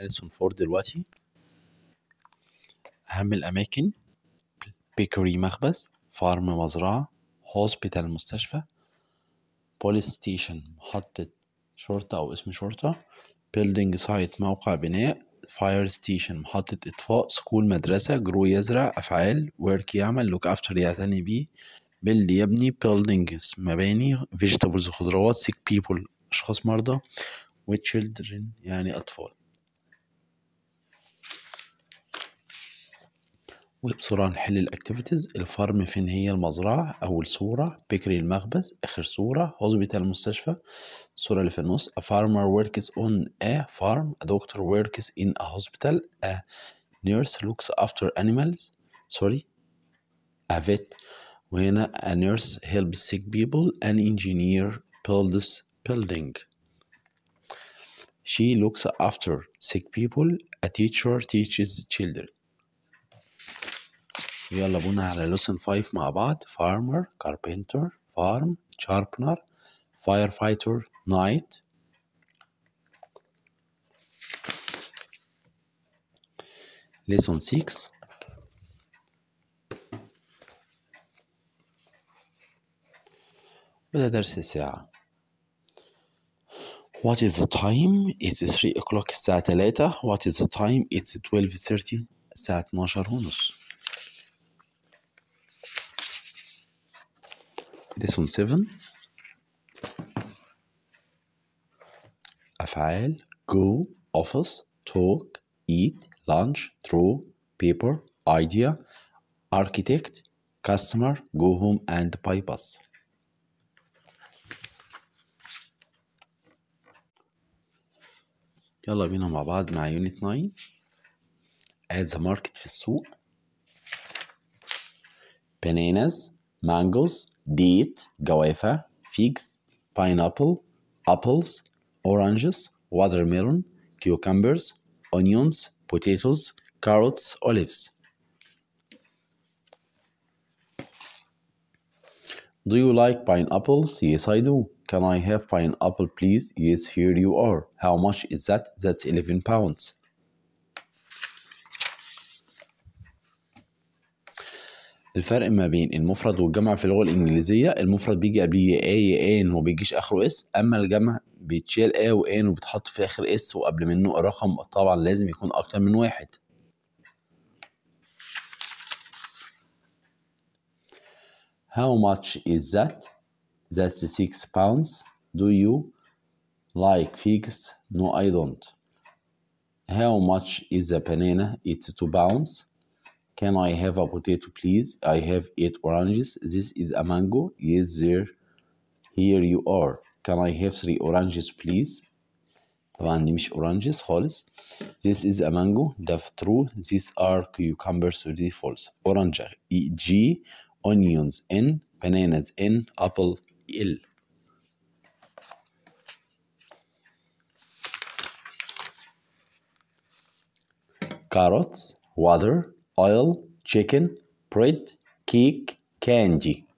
اليسون فورد دلوقتي اهم الاماكن بيكري مخبز فارم مزرعه هوسبيتال مستشفى بوليس ستيشن محطة شرطة أو اسم شرطة بيلدينج سايت موقع بناء فاير ستيشن محطة إطفاء سكول مدرسة جرو يزرع أفعال ورك يعمل لوك أفتر يعتني بيه بيل يبني بيلدينجز مباني فيجيتابلز خضروات سيك بيبول أشخاص مرضى و يعني أطفال وبصورة نحل الأكتيفيتيز الفارم فين هي المزرعة أول صورة بيكري المخبز آخر صورة هوسبيتال المستشفى الصورة اللي في النص a farmer works on a farm a doctor works in a hospital a nurse looks after animals sorry a vet وهنا a nurse helps sick people an engineer builds building she looks after sick people a teacher teaches children يلا بونا على لوسن 5 مع بعض فارمر كاربنتر فارم شاربنر فاير فايتر نايت lesson 6 وده درس الساعة What is the time? It's 3 o'clock الساعة 3 What is the time? It's 12.30 الساعة 12 ونص Lesson 7 أفعال go, office, talk, eat, lunch, draw, paper, idea, architect, customer, go home and buy bus. يلا بينا مع بعض مع يونت 9 at the market في السوق bananas mangoes, date, guava, figs, pineapple, apples, oranges, watermelon, cucumbers, onions, potatoes, carrots, olives. Do you like pineapples? Yes, I do. Can I have pineapple, please? Yes, here you are. How much is that? That's 11 pounds. الفرق ما بين المفرد والجمع في اللغه الانجليزيه المفرد بيجي قبليه اي ان وما بيجيش اخره اس اما الجمع بيتشال ا وان وبتحط في اخر اس وقبل منه رقم طبعا لازم يكون اكتر من واحد How much is that? That's six pounds. Do you like figs? No, I don't. How much is a banana? It's two pounds. Can I have a potato, please? I have eight oranges. This is a mango. Yes, there. Here you are. Can I have three oranges, please? طبعا دي مش oranges خالص. This is a mango. That's true. These are cucumbers. Really false. Orange. E, G. Onions. N. Bananas. N. Apple. L. Carrots. Water oil, chicken, bread, cake, candy.